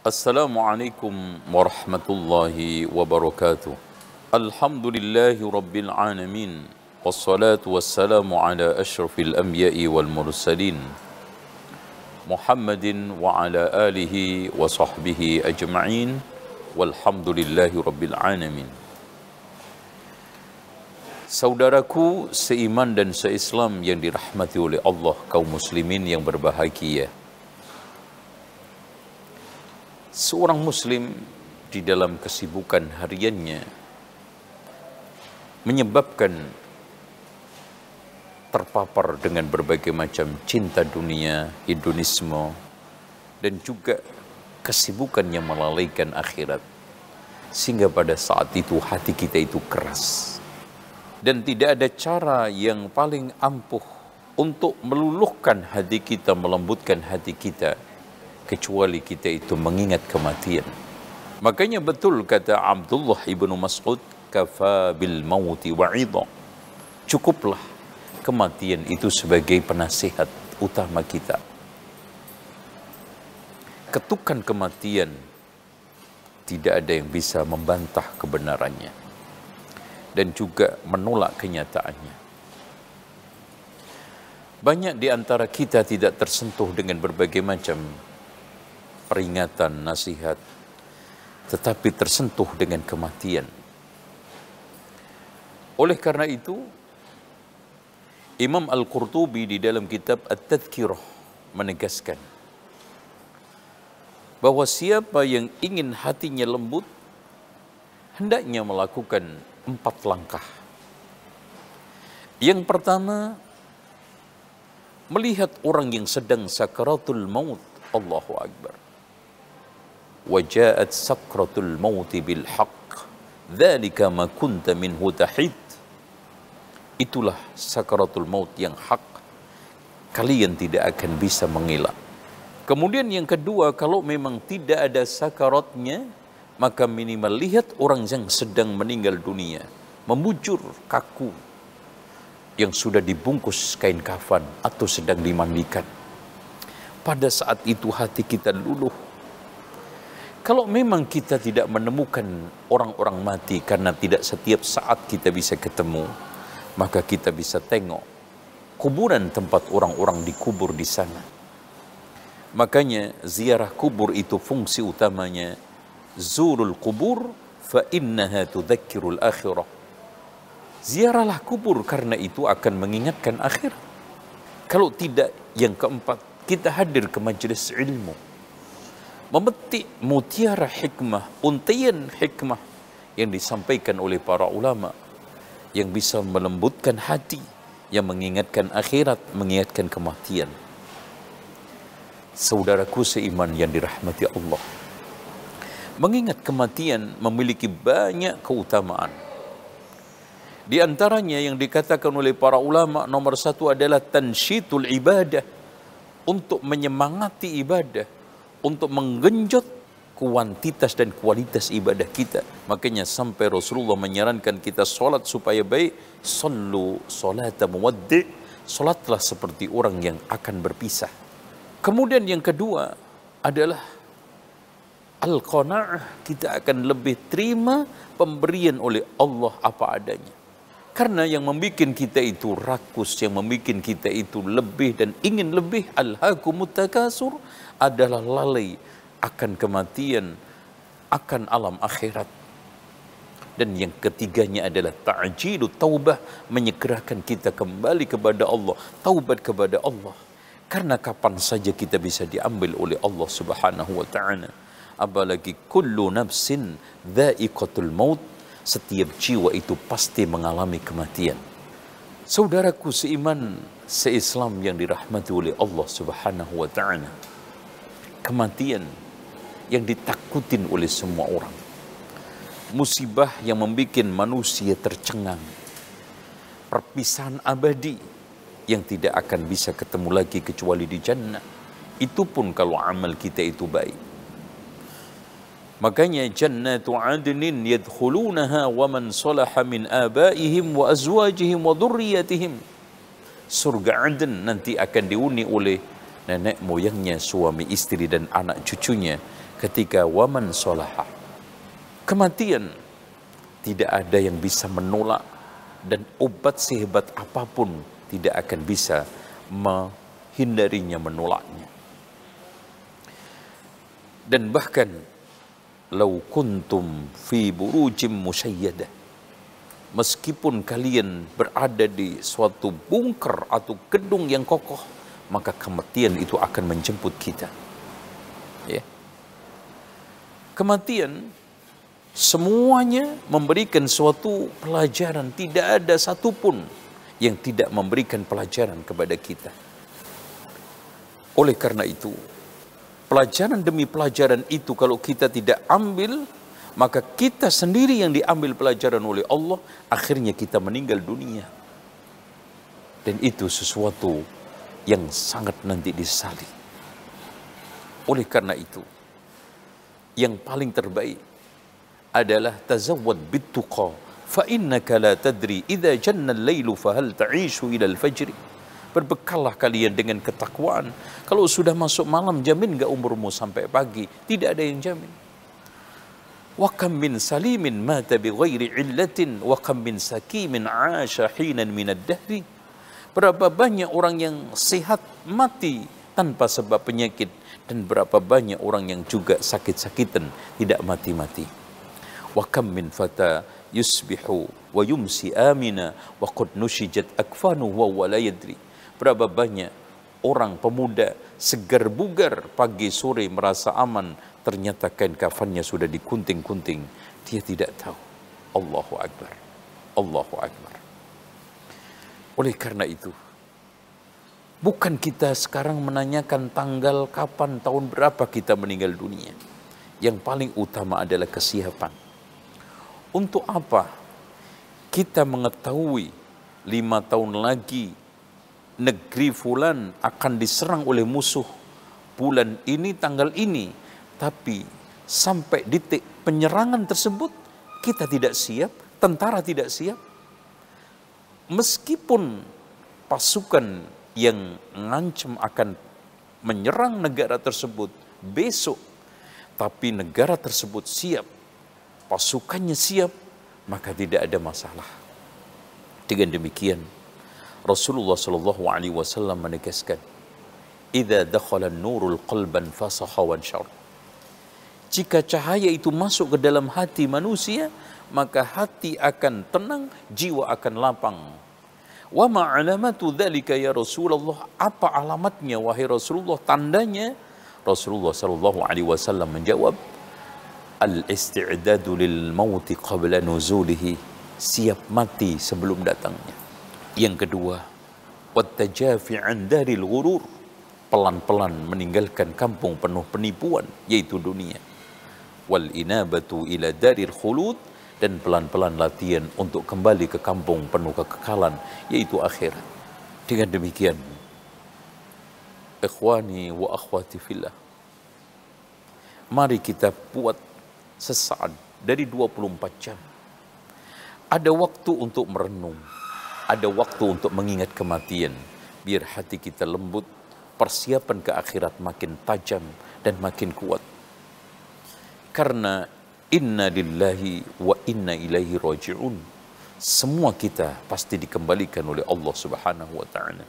السلام عليكم ورحمة الله وبركاته الحمد لله رب العالمين والصلاة والسلام على أشرف الأنبياء والمرسلين محمد وعلى آله وصحبه أجمعين والحمد لله رب العالمين Saudaraku seiman dan seislam yang dirahmati oleh Allah kaum muslimin yang berbahagia seorang muslim di dalam kesibukan hariannya menyebabkan terpapar dengan berbagai macam cinta dunia, hedonisme, dan juga kesibukan yang melalaikan akhirat. Sehingga pada saat itu hati kita itu keras. Dan tidak ada cara yang paling ampuh untuk meluluhkan hati kita, melembutkan hati kita, kecuali kita itu mengingat kematian. Makanya betul kata Abdullah ibnu Mas'ud, kafa bil mauti wa'idha. Cukuplah kematian itu sebagai penasihat utama kita. Ketukan kematian tidak ada yang bisa membantah kebenarannya dan juga menolak kenyataannya. Banyak di antara kita tidak tersentuh dengan berbagai macam peringatan, nasihat, tetapi tersentuh dengan kematian. Oleh karena itu, Imam Al-Qurtubi di dalam kitab At-Tadhkirah menegaskan bahwa siapa yang ingin hatinya lembut, hendaknya melakukan empat langkah. Yang pertama, melihat orang yang sedang sakaratul maut, Allahu Akbar. وجاءت سكرة الموت بالحق ذلك ما كنت منه تحيد itulah sakaratul maut yang hak kalian tidak akan bisa mengelak kemudian yang kedua kalau memang tidak ada sakaratnya maka minimal lihat orang yang sedang meninggal dunia membujur kaku yang sudah dibungkus kain kafan atau sedang dimandikan pada saat itu hati kita luluh kalau memang kita tidak menemukan orang-orang mati karena tidak setiap saat kita bisa ketemu, maka kita bisa tengok kuburan tempat orang-orang dikubur di sana. Makanya ziarah kubur itu fungsi utamanya zurul kubur fa innaha tudzakkirul akhirah. Ziarahlah kubur karena itu akan mengingatkan akhir. Kalau tidak yang keempat, kita hadir ke majelis ilmu memetik mutiara hikmah, untaian hikmah yang disampaikan oleh para ulama yang bisa melembutkan hati, yang mengingatkan akhirat, mengingatkan kematian. Saudaraku seiman yang dirahmati Allah. Mengingat kematian memiliki banyak keutamaan. Di antaranya yang dikatakan oleh para ulama nomor satu adalah tansyitul ibadah. Untuk menyemangati ibadah untuk menggenjot kuantitas dan kualitas ibadah kita. Makanya sampai Rasulullah menyarankan kita sholat supaya baik. Sallu sholata muwaddi. Sholatlah seperti orang yang akan berpisah. Kemudian yang kedua adalah al-qana'ah. Kita akan lebih terima pemberian oleh Allah apa adanya. Karena yang membuat kita itu rakus, yang membuat kita itu lebih dan ingin lebih al adalah lalai akan kematian, akan alam akhirat. Dan yang ketiganya adalah ta'jilu taubah, menyegerakan kita kembali kepada Allah, taubat kepada Allah. Karena kapan saja kita bisa diambil oleh Allah Subhanahu wa taala. Apalagi kullu nafsin dha'iqatul maut setiap jiwa itu pasti mengalami kematian. Saudaraku seiman, seislam yang dirahmati oleh Allah Subhanahu wa taala. Kematian yang ditakutin oleh semua orang. Musibah yang membuat manusia tercengang. Perpisahan abadi yang tidak akan bisa ketemu lagi kecuali di jannah. Itu pun kalau amal kita itu baik Makanya jannatu adnin yadkhulunaha wa man salaha min abaihim wa azwajihim wa dhurriyyatihim. Surga Aden nanti akan diuni oleh nenek moyangnya, suami istri dan anak cucunya ketika waman solaha. Kematian tidak ada yang bisa menolak dan obat sehebat apapun tidak akan bisa menghindarinya menolaknya. Dan bahkan Lau kuntum fi burujim Meskipun kalian berada di suatu bunker atau gedung yang kokoh, maka kematian itu akan menjemput kita. Ya. Kematian semuanya memberikan suatu pelajaran. Tidak ada satupun yang tidak memberikan pelajaran kepada kita. Oleh karena itu, pelajaran demi pelajaran itu kalau kita tidak ambil, maka kita sendiri yang diambil pelajaran oleh Allah, akhirnya kita meninggal dunia. Dan itu sesuatu yang sangat nanti disali. Oleh karena itu, yang paling terbaik adalah tazawwad bittuqa fa innaka la tadri idza janna al-lailu fa hal ta'ishu ila al-fajr. Berbekallah kalian dengan ketakwaan. Kalau sudah masuk malam, jamin gak umurmu sampai pagi. Tidak ada yang jamin. Wa kam min salimin mata bi ghairi illatin wa kam min sakimin asha hinan min dahri Berapa banyak orang yang sehat mati tanpa sebab penyakit dan berapa banyak orang yang juga sakit-sakitan tidak mati-mati. Wa kam min fata yusbihu wa yumsi amina wa qad nushijat akfanu wa la yadri. Berapa banyak orang pemuda segar bugar pagi sore merasa aman, ternyata kain kafannya sudah dikunting-kunting. Dia tidak tahu. Allahu Akbar. Allahu Akbar. Oleh karena itu, bukan kita sekarang menanyakan tanggal kapan, tahun berapa kita meninggal dunia. Yang paling utama adalah kesiapan. Untuk apa kita mengetahui lima tahun lagi negeri fulan akan diserang oleh musuh bulan ini tanggal ini tapi sampai detik penyerangan tersebut kita tidak siap, tentara tidak siap. Meskipun pasukan yang ngancam akan menyerang negara tersebut besok, tapi negara tersebut siap, pasukannya siap, maka tidak ada masalah. Dengan demikian, Rasulullah Shallallahu Alaihi Wasallam menegaskan, "Ida dakhala nurul qalban fasakha wanshar." Jika cahaya itu masuk ke dalam hati manusia, maka hati akan tenang, jiwa akan lapang. Wa ma'alamatu dzalika ya Rasulullah? Apa alamatnya wahai Rasulullah? Tandanya Rasulullah sallallahu alaihi wasallam menjawab, "Al-isti'dadu lil mauti qabla nuzulihi." Siap mati sebelum datangnya. Yang kedua, wattajafi an daril ghurur. Pelan-pelan meninggalkan kampung penuh penipuan, yaitu dunia. Wal inabatu ila daril khulud dan pelan-pelan latihan untuk kembali ke kampung penuh kekekalan, yaitu akhirat. Dengan demikian, ikhwani wa akhwati fillah, mari kita buat sesaat dari 24 jam. Ada waktu untuk merenung, ada waktu untuk mengingat kematian. Biar hati kita lembut, persiapan ke akhirat makin tajam dan makin kuat. Karena inna lillahi wa inna ilaihi rojiun, Semua kita pasti dikembalikan oleh Allah Subhanahu wa taala.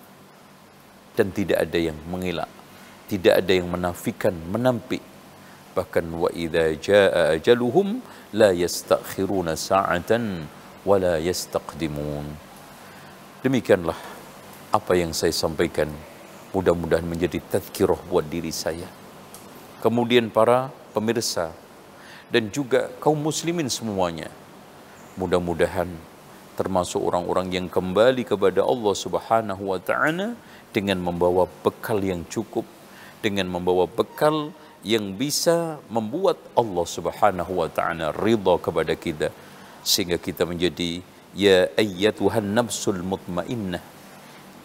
Dan tidak ada yang mengelak, tidak ada yang menafikan, menampik. Bahkan wa idza jaa ajaluhum la yastakhiruna sa'atan wa la yastaqdimun. Demikianlah apa yang saya sampaikan. Mudah-mudahan menjadi tadkirah buat diri saya. Kemudian para pemirsa dan juga kaum muslimin semuanya. Mudah-mudahan termasuk orang-orang yang kembali kepada Allah Subhanahu wa taala dengan membawa bekal yang cukup, dengan membawa bekal yang bisa membuat Allah Subhanahu wa taala ridha kepada kita sehingga kita menjadi Ya ayyatuhan nafsul mutmainnah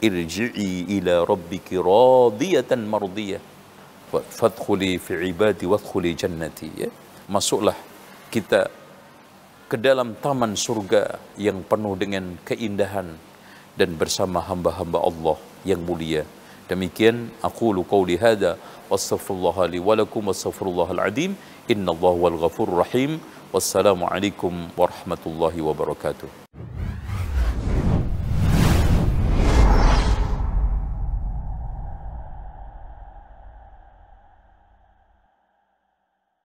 irji'i ila rabbiki radiyatan mardiyah fadkhuli fi ibadi wadkhuli jannati ya. Masuklah kita ke dalam taman surga yang penuh dengan keindahan dan bersama hamba-hamba Allah yang mulia. Demikian aku qauli hada wastaghfirullah li wa lakum wastaghfirullahal azim innallaha wal ghafurur rahim. warahmatullahi wabarakatuh.